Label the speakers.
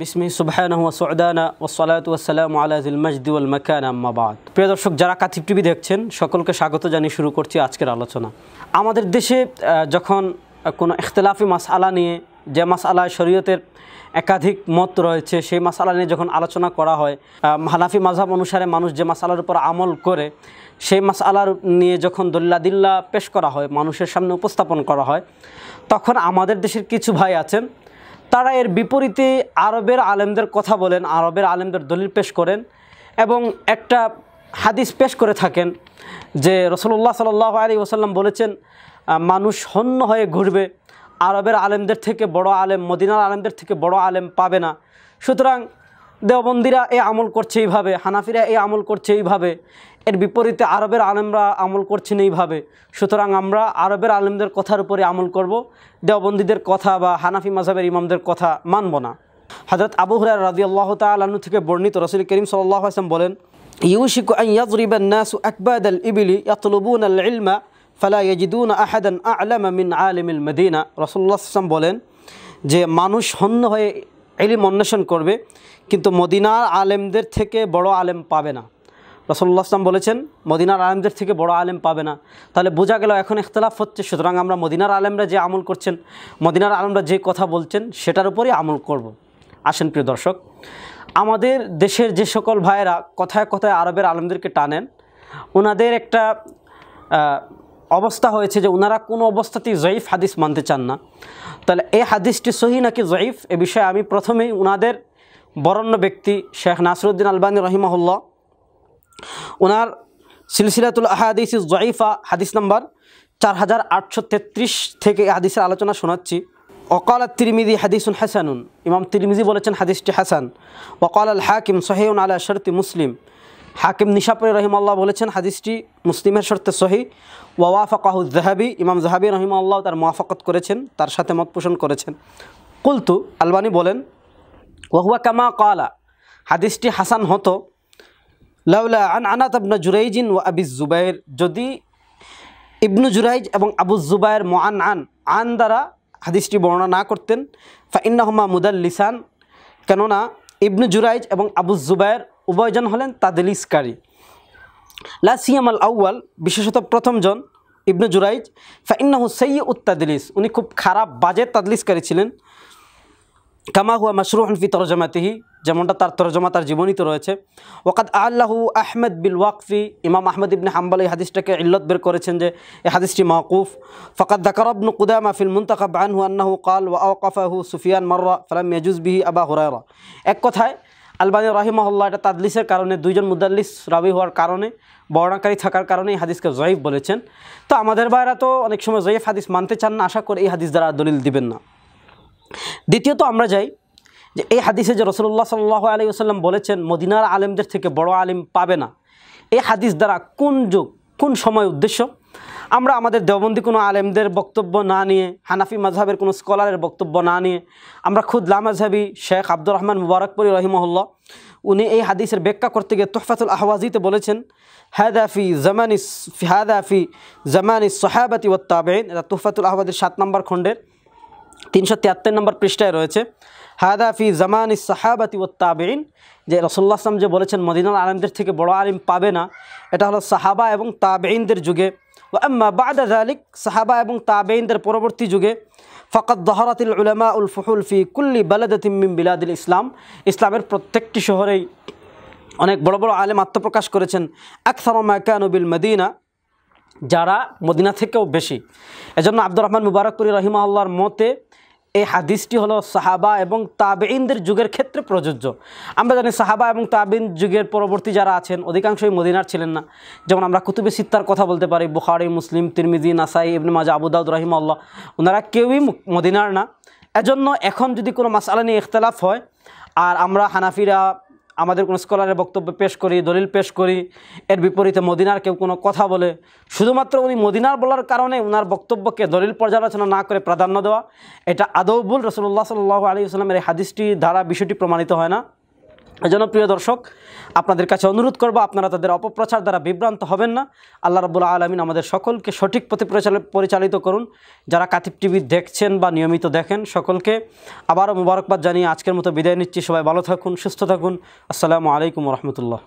Speaker 1: বিসমি সুবহানাহু ও সুদানা ও সালাতু ও সালামু আলা জিল মাজদি ওয়াল প্রিয় দর্শক যারা কাথিব টিভি দেখছেন সকলকে স্বাগত জানিয়ে শুরু করছি আজকের আলোচনা আমাদের দেশে যখন কোনো মাস আলা নিয়ে যে মাসালায় শরীয়তের একাধিক মত রয়েছে সেই মাসালা নিয়ে যখন আলোচনা করা হয় হানাফি মাঝাব অনুসারে মানুষ যে মাসালার উপর আমল করে সেই মাসালার নিয়ে যখন দল্লাদিল্লা পেশ করা হয় মানুষের সামনে উপস্থাপন করা হয় তখন আমাদের দেশের কিছু ভাই আছেন তারা এর বিপরীতে আরবের আলেমদের কথা বলেন আরবের আলেমদের দলিল পেশ করেন এবং একটা হাদিস পেশ করে থাকেন যে রসুল্লাহ সাল আলী ওসাল্লাম বলেছেন মানুষ হন্য হয়ে ঘুরবে আরবের আলেমদের থেকে বড় আলেম মদিনার আলেমদের থেকে বড় আলেম পাবে না সুতরাং দেওবন্দিরা এই আমল করছে এইভাবে হানাফিরা এই আমল করছে এইভাবে এর বিপরীতে আরবের আলেমরা আমল করছেন এইভাবে সুতরাং আমরা আরবের আলেমদের কথার উপরে আমল করব দেওবন্দিদের কথা বা হানাফি মাজাবের ইমামদের কথা মানব না হজরত আবু হুরার রাজি আল্লাহ তালু থেকে বর্ণিত রসুল করিম সাল্লাহ আসলাম বলেন ইউশিকু আন নাসু আকবাদ আল ইবিলি ইয়াতলুবুন আল ইলমা ফালা ইয়াজিদুন আহাদান আ'লামা মিন আলিমিল মদিনা রসুল্লাহ আসলাম বলেন যে মানুষ হন্য হয়ে এলিম অন্বেষণ করবে কিন্তু মদিনার আলেমদের থেকে বড় আলেম পাবে না রসল্লা আসলাম বলেছেন মদিনার আলেমদের থেকে বড় আলেম পাবে না তাহলে বোঝা গেল এখন এখতলাফ হচ্ছে সুতরাং আমরা মদিনার আলেমরা যে আমল করছেন মদিনার আলেমরা যে কথা বলছেন সেটার উপরেই আমল করব। আসেন প্রিয় দর্শক আমাদের দেশের যে সকল ভাইয়েরা কথায় কথায় আরবের আলেমদেরকে টানেন ওনাদের একটা অবস্থা হয়েছে যে ওনারা কোনো অবস্থাতেই জয়ীফ হাদিস মানতে চান না তাহলে এই হাদিসটি সহি নাকি জয়ীফ এ বিষয়ে আমি প্রথমেই ওনাদের বরণ্য ব্যক্তি শেখ নাসরুদ্দিন আলবানী রহিমাহুল্লাহ ওনার সিলসিলাতুল আহাদিস জয়ীফা হাদিস নাম্বার চার হাজার আটশো তেত্রিশ থেকে এই হাদিসের আলোচনা শোনাচ্ছি ওকাল তিরমিদি হাদিসুন হাসানুন ইমাম তিরমিজি বলেছেন হাদিসটি হাসান ওকাল আল হাকিম সোহেউন আলা শরতি মুসলিম হাকিম নিশাপুরে রহিমাল্লাহ বলেছেন হাদিসটি মুসলিমের শর্তে সহি কাহু জাহাবি ইমাম জাহাবি রহিমাল্লাহ তার মোয়াফাকত করেছেন তার সাথে মত পোষণ করেছেন কুলতু আলবানি বলেন ওয়াহুয়া কামা কালা হাদিসটি হাসান হতো লাউলা আন আনাত আবনা জুরাইজিন ও আবিস জুবাইর যদি ইবনু জুরাইজ এবং আবু জুবাইর মোয়ান আন আন দ্বারা হাদিসটি বর্ণনা না করতেন ফাইন্নাহমা মুদাল লিসান কেননা ইবনু জুরাইজ এবং আবু জুবাইর উভয়জন হলেন তাদলিসকারী লাসিয়ামাল আউয়াল বিশেষত প্রথমজন ইবনু জুরাইজ ফাইন্না হুসাই উত্তাদিলিস উনি খুব খারাপ বাজে তাদলিসকারী ছিলেন কামা হুয়া মাসরু হনফি তরজমাতিহি যেমনটা তার তরজমা তার জীবনীতে রয়েছে ওকাদ আল্লাহু আহমেদ বিল ওয়াকফি ইমাম আহমদ ইবনে হাম্বাল এই হাদিসটাকে ইল্লত বের করেছেন যে এই হাদিসটি মাকুফ ফকাত দাকারবনু কুদামা ফিল মুন্তাকাব আনহু আন্নাহু কাল ওয়া আওকাফাহু সুফিয়ান মাররা ফালাম ইয়াজুজ বিহি আবা হুরায়রা এক কথায় আলবানী রাহিমাহুল্লাহ এটা তাদলিসের কারণে দুইজন মুদাল্লিস রাবি হওয়ার কারণে বর্ণাকারী থাকার কারণে এই হাদিসকে জয়ীফ বলেছেন তো আমাদের ভাইরা তো অনেক সময় জয়ীফ হাদিস মানতে চান না আশা করে এই হাদিস দ্বারা দলিল দিবেন না দ্বিতীয়ত আমরা যাই যে এই হাদিসে যে রসুল্লাহ সাল্লাহ আলী আসাল্লাম বলেছেন মদিনার আলেমদের থেকে বড় আলেম পাবে না এই হাদিস দ্বারা কোন যুগ কোন সময় উদ্দেশ্য আমরা আমাদের দেওবন্দি কোনো আলেমদের বক্তব্য না নিয়ে হানাফি মাঝহাবের কোনো স্কলারের বক্তব্য না নিয়ে আমরা খুদ মাঝহাবি শেখ আব্দুর রহমান মুবারকপুরি রহিমহল্লা উনি এই হাদিসের ব্যাখ্যা করতে গিয়ে তোহফাতুল আহওয়াজিতে বলেছেন হাদাফি জামানি হাদাফি জামানি সোহাবাতি ওত্তাবেন এটা তোহফাতুল আহওয়াজির সাত নম্বর খণ্ডের তিনশো তিয়াত্তর নম্বর পৃষ্ঠায় রয়েছে হায়দাফি জামান ইস সাহাবাতি ওত্তাবেন যে রসল্লাহ আসলাম যে বলেছেন মদিনাল আলমদের থেকে বড় আলিম পাবে না এটা হলো সাহাবা এবং তাবেইনদের যুগে ওয়াম্মা বাদা জালিক সাহাবা এবং তাবেইনদের পরবর্তী যুগে ফকত দহরাতিল উলামা উল ফুহুল ফি কুল্লি বালাদিম বিলাদিল ইসলাম ইসলামের প্রত্যেকটি শহরেই অনেক বড় বড় আলেম আত্মপ্রকাশ করেছেন আকসারমা কানবিল মদিনা যারা মদিনা থেকেও বেশি এজন্য আব্দুর রহমান রহিমা আল্লাহর মতে এই হাদিসটি হলো সাহাবা এবং তাবেইনদের যুগের ক্ষেত্রে প্রযোজ্য আমরা জানি সাহাবা এবং তাবেইন যুগের পরবর্তী যারা আছেন অধিকাংশই মদিনার ছিলেন না যেমন আমরা কুতুবে সিত্তার কথা বলতে পারি বুখারি মুসলিম তিরমিজি নাসাই ইবনে মাজা আবুদাউদ আল্লাহ ওনারা কেউই মদিনার না এজন্য এখন যদি কোনো মাসালা নিয়ে ইখতলাফ হয় আর আমরা হানাফিরা আমাদের কোনো স্কলারের বক্তব্য পেশ করি দলিল পেশ করি এর বিপরীতে মদিনার কেউ কোনো কথা বলে শুধুমাত্র উনি মদিনার বলার কারণে ওনার বক্তব্যকে দলিল পর্যালোচনা না করে প্রাধান্য দেওয়া এটা আদৌ রসুল্লাহ সাল্লাহ আলী আসলামের এই হাদিসটি দ্বারা বিষয়টি প্রমাণিত হয় না জনপ্রিয় দর্শক আপনাদের কাছে অনুরোধ করব আপনারা তাদের অপপ্রচার দ্বারা বিভ্রান্ত হবেন না আল্লাহ রবুল্লা আলমিন আমাদের সকলকে সঠিক পথে পরিচালিত করুন যারা কাতিব টিভি দেখছেন বা নিয়মিত দেখেন সকলকে আবারও মুবারকবাদ জানিয়ে আজকের মতো বিদায় নিচ্ছি সবাই ভালো থাকুন সুস্থ থাকুন আসসালামু আলাইকুম রহমতুল্লাহ